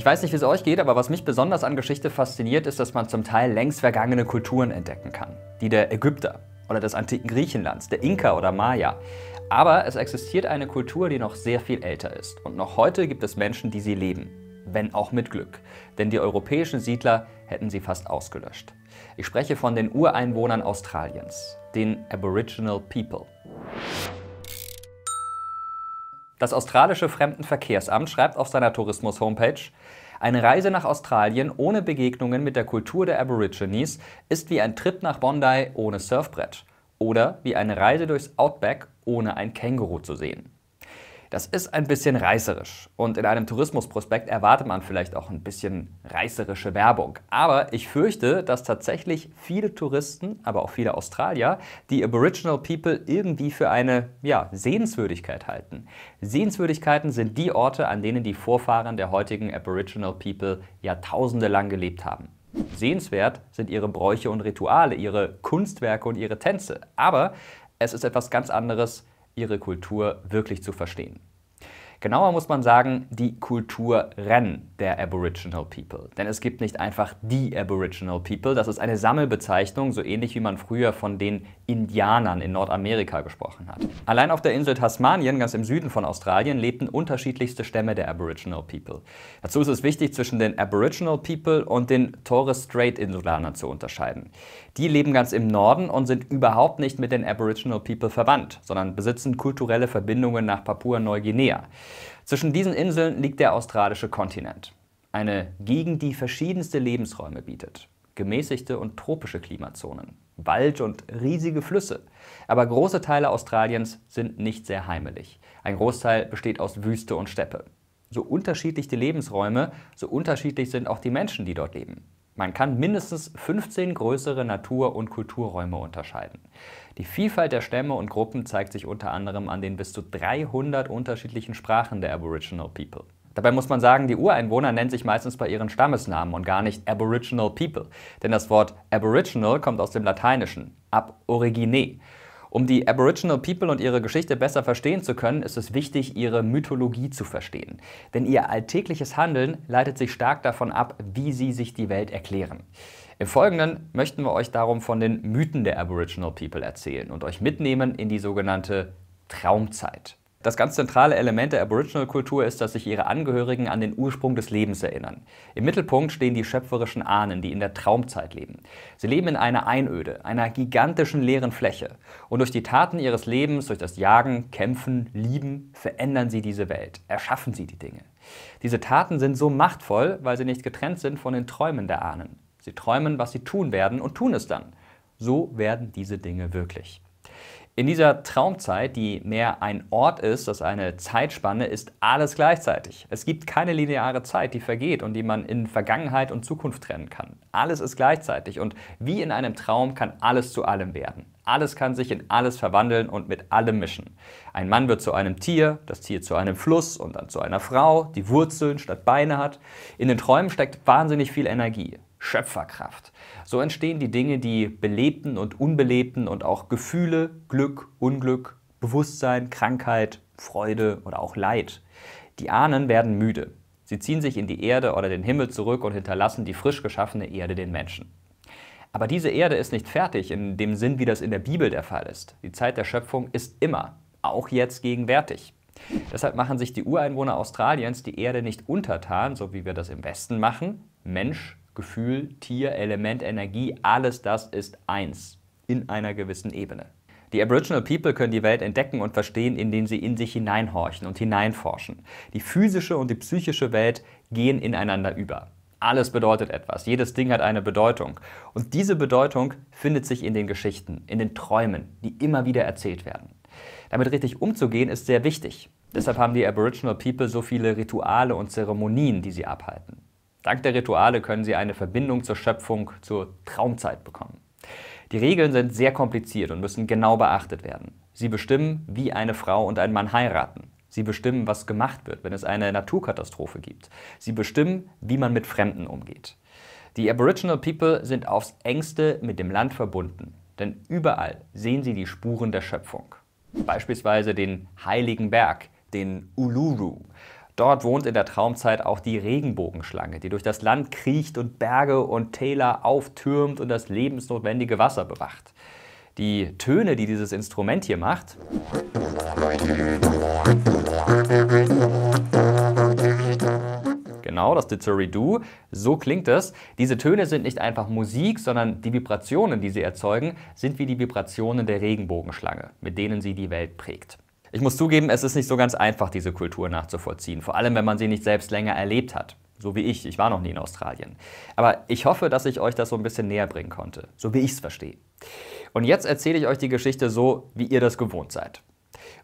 Ich weiß nicht, wie es euch geht, aber was mich besonders an Geschichte fasziniert, ist, dass man zum Teil längst vergangene Kulturen entdecken kann. Die der Ägypter oder des antiken Griechenlands, der Inka oder Maya. Aber es existiert eine Kultur, die noch sehr viel älter ist. Und noch heute gibt es Menschen, die sie leben. Wenn auch mit Glück. Denn die europäischen Siedler hätten sie fast ausgelöscht. Ich spreche von den Ureinwohnern Australiens, den Aboriginal People. Das australische Fremdenverkehrsamt schreibt auf seiner Tourismus-Homepage, eine Reise nach Australien ohne Begegnungen mit der Kultur der Aborigines ist wie ein Trip nach Bondi ohne Surfbrett oder wie eine Reise durchs Outback ohne ein Känguru zu sehen. Das ist ein bisschen reißerisch und in einem Tourismusprospekt erwartet man vielleicht auch ein bisschen reißerische Werbung. Aber ich fürchte, dass tatsächlich viele Touristen, aber auch viele Australier, die Aboriginal People irgendwie für eine ja, Sehenswürdigkeit halten. Sehenswürdigkeiten sind die Orte, an denen die Vorfahren der heutigen Aboriginal People Jahrtausende lang gelebt haben. Sehenswert sind ihre Bräuche und Rituale, ihre Kunstwerke und ihre Tänze. Aber es ist etwas ganz anderes, ihre Kultur wirklich zu verstehen. Genauer muss man sagen, die Kulturen der Aboriginal People. Denn es gibt nicht einfach die Aboriginal People, das ist eine Sammelbezeichnung, so ähnlich wie man früher von den Indianern in Nordamerika gesprochen hat. Allein auf der Insel Tasmanien, ganz im Süden von Australien, lebten unterschiedlichste Stämme der Aboriginal People. Dazu ist es wichtig, zwischen den Aboriginal People und den Torres Strait Insulanern zu unterscheiden. Die leben ganz im Norden und sind überhaupt nicht mit den Aboriginal People verwandt, sondern besitzen kulturelle Verbindungen nach Papua-Neuguinea. Zwischen diesen Inseln liegt der australische Kontinent. Eine Gegend, die verschiedenste Lebensräume bietet. Gemäßigte und tropische Klimazonen, Wald und riesige Flüsse. Aber große Teile Australiens sind nicht sehr heimelig. Ein Großteil besteht aus Wüste und Steppe. So unterschiedlich die Lebensräume, so unterschiedlich sind auch die Menschen, die dort leben. Man kann mindestens 15 größere Natur- und Kulturräume unterscheiden. Die Vielfalt der Stämme und Gruppen zeigt sich unter anderem an den bis zu 300 unterschiedlichen Sprachen der Aboriginal People. Dabei muss man sagen, die Ureinwohner nennen sich meistens bei ihren Stammesnamen und gar nicht Aboriginal People, denn das Wort Aboriginal kommt aus dem Lateinischen ab origine um die Aboriginal People und ihre Geschichte besser verstehen zu können, ist es wichtig, ihre Mythologie zu verstehen. Denn ihr alltägliches Handeln leitet sich stark davon ab, wie sie sich die Welt erklären. Im Folgenden möchten wir euch darum von den Mythen der Aboriginal People erzählen und euch mitnehmen in die sogenannte Traumzeit. Das ganz zentrale Element der Aboriginal-Kultur ist, dass sich ihre Angehörigen an den Ursprung des Lebens erinnern. Im Mittelpunkt stehen die schöpferischen Ahnen, die in der Traumzeit leben. Sie leben in einer Einöde, einer gigantischen leeren Fläche. Und durch die Taten ihres Lebens, durch das Jagen, Kämpfen, Lieben, verändern sie diese Welt, erschaffen sie die Dinge. Diese Taten sind so machtvoll, weil sie nicht getrennt sind von den Träumen der Ahnen. Sie träumen, was sie tun werden und tun es dann. So werden diese Dinge wirklich. In dieser Traumzeit, die mehr ein Ort ist als eine Zeitspanne, ist alles gleichzeitig. Es gibt keine lineare Zeit, die vergeht und die man in Vergangenheit und Zukunft trennen kann. Alles ist gleichzeitig und wie in einem Traum kann alles zu allem werden. Alles kann sich in alles verwandeln und mit allem mischen. Ein Mann wird zu einem Tier, das Tier zu einem Fluss und dann zu einer Frau, die Wurzeln statt Beine hat. In den Träumen steckt wahnsinnig viel Energie, Schöpferkraft. So entstehen die Dinge, die belebten und unbelebten und auch Gefühle, Glück, Unglück, Bewusstsein, Krankheit, Freude oder auch Leid. Die Ahnen werden müde. Sie ziehen sich in die Erde oder den Himmel zurück und hinterlassen die frisch geschaffene Erde den Menschen. Aber diese Erde ist nicht fertig in dem Sinn, wie das in der Bibel der Fall ist. Die Zeit der Schöpfung ist immer, auch jetzt gegenwärtig. Deshalb machen sich die Ureinwohner Australiens die Erde nicht untertan, so wie wir das im Westen machen, Mensch, Gefühl, Tier, Element, Energie, alles das ist eins in einer gewissen Ebene. Die Aboriginal People können die Welt entdecken und verstehen, indem sie in sich hineinhorchen und hineinforschen. Die physische und die psychische Welt gehen ineinander über. Alles bedeutet etwas, jedes Ding hat eine Bedeutung. Und diese Bedeutung findet sich in den Geschichten, in den Träumen, die immer wieder erzählt werden. Damit richtig umzugehen ist sehr wichtig. Deshalb haben die Aboriginal People so viele Rituale und Zeremonien, die sie abhalten. Dank der Rituale können sie eine Verbindung zur Schöpfung, zur Traumzeit bekommen. Die Regeln sind sehr kompliziert und müssen genau beachtet werden. Sie bestimmen, wie eine Frau und ein Mann heiraten. Sie bestimmen, was gemacht wird, wenn es eine Naturkatastrophe gibt. Sie bestimmen, wie man mit Fremden umgeht. Die Aboriginal People sind aufs engste mit dem Land verbunden, denn überall sehen sie die Spuren der Schöpfung. Beispielsweise den Heiligen Berg, den Uluru Dort wohnt in der Traumzeit auch die Regenbogenschlange, die durch das Land kriecht und Berge und Täler auftürmt und das lebensnotwendige Wasser bewacht. Die Töne, die dieses Instrument hier macht, genau, das Didgeridoo, so klingt es. Diese Töne sind nicht einfach Musik, sondern die Vibrationen, die sie erzeugen, sind wie die Vibrationen der Regenbogenschlange, mit denen sie die Welt prägt. Ich muss zugeben, es ist nicht so ganz einfach, diese Kultur nachzuvollziehen, vor allem wenn man sie nicht selbst länger erlebt hat. So wie ich, ich war noch nie in Australien. Aber ich hoffe, dass ich euch das so ein bisschen näher bringen konnte, so wie ich es verstehe. Und jetzt erzähle ich euch die Geschichte so, wie ihr das gewohnt seid.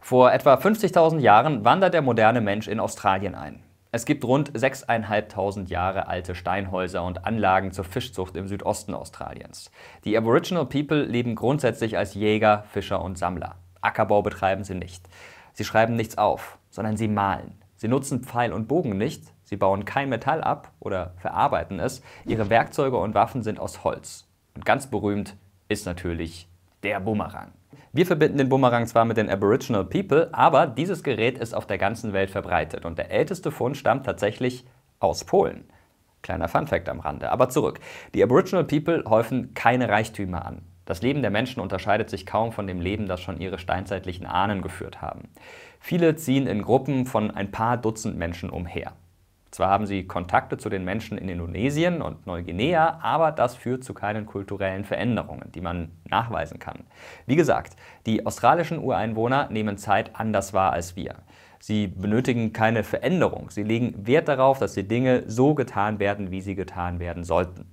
Vor etwa 50.000 Jahren wandert der moderne Mensch in Australien ein. Es gibt rund 6.500 Jahre alte Steinhäuser und Anlagen zur Fischzucht im Südosten Australiens. Die Aboriginal People leben grundsätzlich als Jäger, Fischer und Sammler. Ackerbau betreiben sie nicht. Sie schreiben nichts auf, sondern sie malen. Sie nutzen Pfeil und Bogen nicht, sie bauen kein Metall ab oder verarbeiten es. Ihre Werkzeuge und Waffen sind aus Holz. Und ganz berühmt ist natürlich der Bumerang. Wir verbinden den Bumerang zwar mit den Aboriginal People, aber dieses Gerät ist auf der ganzen Welt verbreitet und der älteste Fund stammt tatsächlich aus Polen. Kleiner Funfact am Rande, aber zurück. Die Aboriginal People häufen keine Reichtümer an. Das Leben der Menschen unterscheidet sich kaum von dem Leben, das schon ihre steinzeitlichen Ahnen geführt haben. Viele ziehen in Gruppen von ein paar Dutzend Menschen umher. Zwar haben sie Kontakte zu den Menschen in Indonesien und Neuguinea, aber das führt zu keinen kulturellen Veränderungen, die man nachweisen kann. Wie gesagt, die australischen Ureinwohner nehmen Zeit anders wahr als wir. Sie benötigen keine Veränderung. Sie legen Wert darauf, dass die Dinge so getan werden, wie sie getan werden sollten.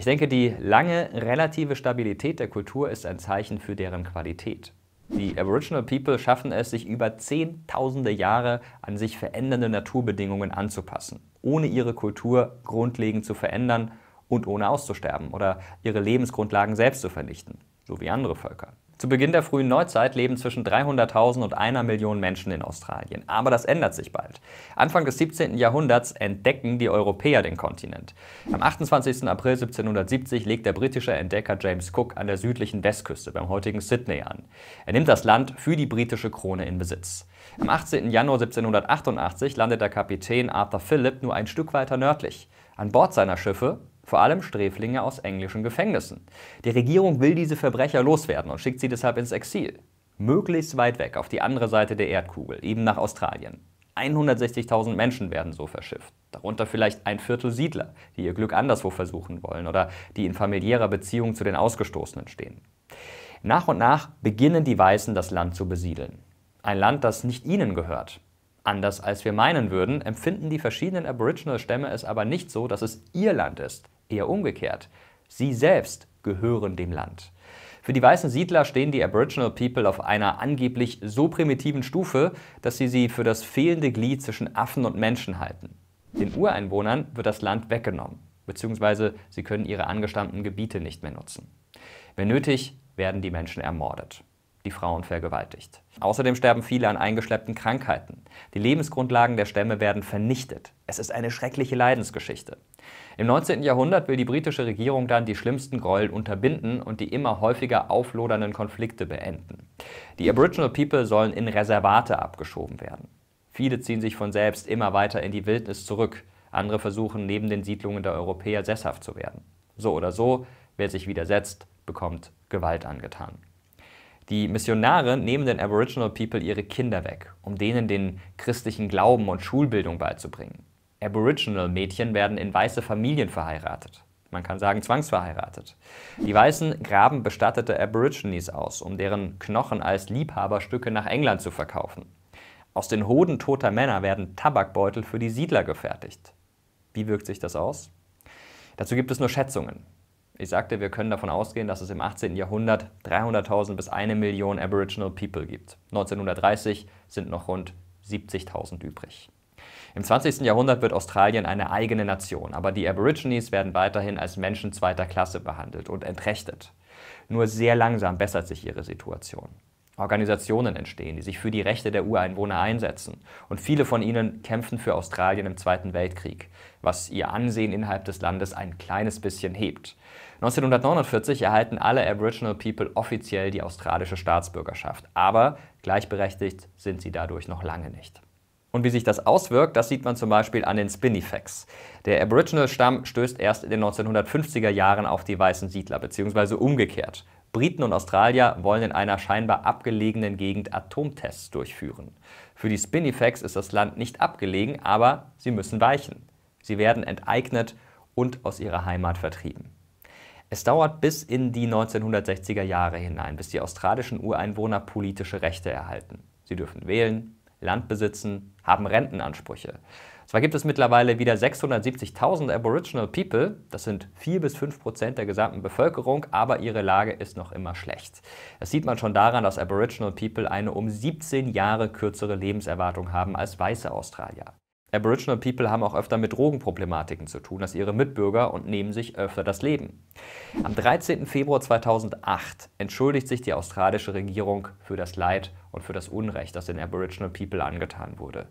Ich denke, die lange relative Stabilität der Kultur ist ein Zeichen für deren Qualität. Die Aboriginal People schaffen es, sich über zehntausende Jahre an sich verändernde Naturbedingungen anzupassen, ohne ihre Kultur grundlegend zu verändern und ohne auszusterben oder ihre Lebensgrundlagen selbst zu vernichten, so wie andere Völker. Zu Beginn der frühen Neuzeit leben zwischen 300.000 und einer Million Menschen in Australien. Aber das ändert sich bald. Anfang des 17. Jahrhunderts entdecken die Europäer den Kontinent. Am 28. April 1770 legt der britische Entdecker James Cook an der südlichen Westküste beim heutigen Sydney an. Er nimmt das Land für die britische Krone in Besitz. Am 18. Januar 1788 landet der Kapitän Arthur Phillip nur ein Stück weiter nördlich. An Bord seiner Schiffe vor allem Sträflinge aus englischen Gefängnissen. Die Regierung will diese Verbrecher loswerden und schickt sie deshalb ins Exil. Möglichst weit weg, auf die andere Seite der Erdkugel, eben nach Australien. 160.000 Menschen werden so verschifft, darunter vielleicht ein Viertel Siedler, die ihr Glück anderswo versuchen wollen oder die in familiärer Beziehung zu den Ausgestoßenen stehen. Nach und nach beginnen die Weißen das Land zu besiedeln. Ein Land, das nicht ihnen gehört. Anders als wir meinen würden, empfinden die verschiedenen Aboriginal-Stämme es aber nicht so, dass es ihr Land ist, eher umgekehrt. Sie selbst gehören dem Land. Für die weißen Siedler stehen die Aboriginal People auf einer angeblich so primitiven Stufe, dass sie sie für das fehlende Glied zwischen Affen und Menschen halten. Den Ureinwohnern wird das Land weggenommen, beziehungsweise sie können ihre angestammten Gebiete nicht mehr nutzen. Wenn nötig, werden die Menschen ermordet, die Frauen vergewaltigt. Außerdem sterben viele an eingeschleppten Krankheiten. Die Lebensgrundlagen der Stämme werden vernichtet. Es ist eine schreckliche Leidensgeschichte. Im 19. Jahrhundert will die britische Regierung dann die schlimmsten Gräuel unterbinden und die immer häufiger auflodernden Konflikte beenden. Die Aboriginal People sollen in Reservate abgeschoben werden. Viele ziehen sich von selbst immer weiter in die Wildnis zurück, andere versuchen neben den Siedlungen der Europäer sesshaft zu werden. So oder so, wer sich widersetzt, bekommt Gewalt angetan. Die Missionare nehmen den Aboriginal People ihre Kinder weg, um denen den christlichen Glauben und Schulbildung beizubringen. Aboriginal-Mädchen werden in weiße Familien verheiratet. Man kann sagen, zwangsverheiratet. Die Weißen graben bestattete Aborigines aus, um deren Knochen als Liebhaberstücke nach England zu verkaufen. Aus den Hoden toter Männer werden Tabakbeutel für die Siedler gefertigt. Wie wirkt sich das aus? Dazu gibt es nur Schätzungen. Ich sagte, wir können davon ausgehen, dass es im 18. Jahrhundert 300.000 bis 1 Million Aboriginal People gibt. 1930 sind noch rund 70.000 übrig. Im 20. Jahrhundert wird Australien eine eigene Nation, aber die Aborigines werden weiterhin als Menschen zweiter Klasse behandelt und entrechtet. Nur sehr langsam bessert sich ihre Situation. Organisationen entstehen, die sich für die Rechte der Ureinwohner einsetzen. Und viele von ihnen kämpfen für Australien im Zweiten Weltkrieg, was ihr Ansehen innerhalb des Landes ein kleines bisschen hebt. 1949 erhalten alle Aboriginal People offiziell die australische Staatsbürgerschaft, aber gleichberechtigt sind sie dadurch noch lange nicht. Und wie sich das auswirkt, das sieht man zum Beispiel an den Spinifex. Der Aboriginal-Stamm stößt erst in den 1950er Jahren auf die weißen Siedler, beziehungsweise umgekehrt. Briten und Australier wollen in einer scheinbar abgelegenen Gegend Atomtests durchführen. Für die Spinifex ist das Land nicht abgelegen, aber sie müssen weichen. Sie werden enteignet und aus ihrer Heimat vertrieben. Es dauert bis in die 1960er Jahre hinein, bis die australischen Ureinwohner politische Rechte erhalten. Sie dürfen wählen, Land besitzen, haben Rentenansprüche. Zwar gibt es mittlerweile wieder 670.000 Aboriginal People, das sind 4 bis 5 Prozent der gesamten Bevölkerung, aber ihre Lage ist noch immer schlecht. Das sieht man schon daran, dass Aboriginal People eine um 17 Jahre kürzere Lebenserwartung haben als weiße Australier. Aboriginal People haben auch öfter mit Drogenproblematiken zu tun als ihre Mitbürger und nehmen sich öfter das Leben. Am 13. Februar 2008 entschuldigt sich die australische Regierung für das Leid und für das Unrecht, das den Aboriginal People angetan wurde.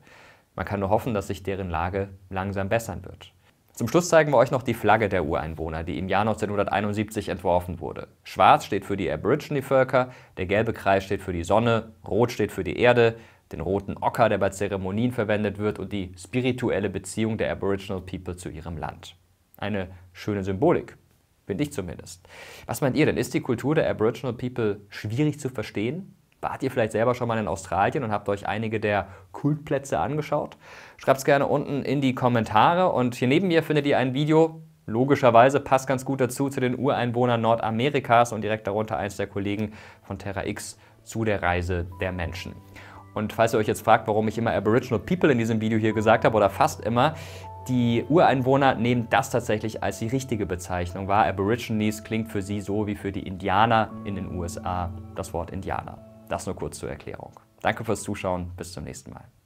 Man kann nur hoffen, dass sich deren Lage langsam bessern wird. Zum Schluss zeigen wir euch noch die Flagge der Ureinwohner, die im Jahr 1971 entworfen wurde. Schwarz steht für die Aborigine-Völker, der gelbe Kreis steht für die Sonne, rot steht für die Erde, den roten Ocker, der bei Zeremonien verwendet wird, und die spirituelle Beziehung der Aboriginal People zu ihrem Land. Eine schöne Symbolik, finde ich zumindest. Was meint ihr denn? Ist die Kultur der Aboriginal People schwierig zu verstehen? Wart ihr vielleicht selber schon mal in Australien und habt euch einige der Kultplätze angeschaut? Schreibt es gerne unten in die Kommentare und hier neben mir findet ihr ein Video, Logischerweise passt ganz gut dazu zu den Ureinwohnern Nordamerikas und direkt darunter eins der Kollegen von Terra X zu der Reise der Menschen. Und falls ihr euch jetzt fragt, warum ich immer Aboriginal People in diesem Video hier gesagt habe oder fast immer, die Ureinwohner nehmen das tatsächlich als die richtige Bezeichnung wahr. Aborigines klingt für sie so wie für die Indianer in den USA das Wort Indianer. Das nur kurz zur Erklärung. Danke fürs Zuschauen, bis zum nächsten Mal.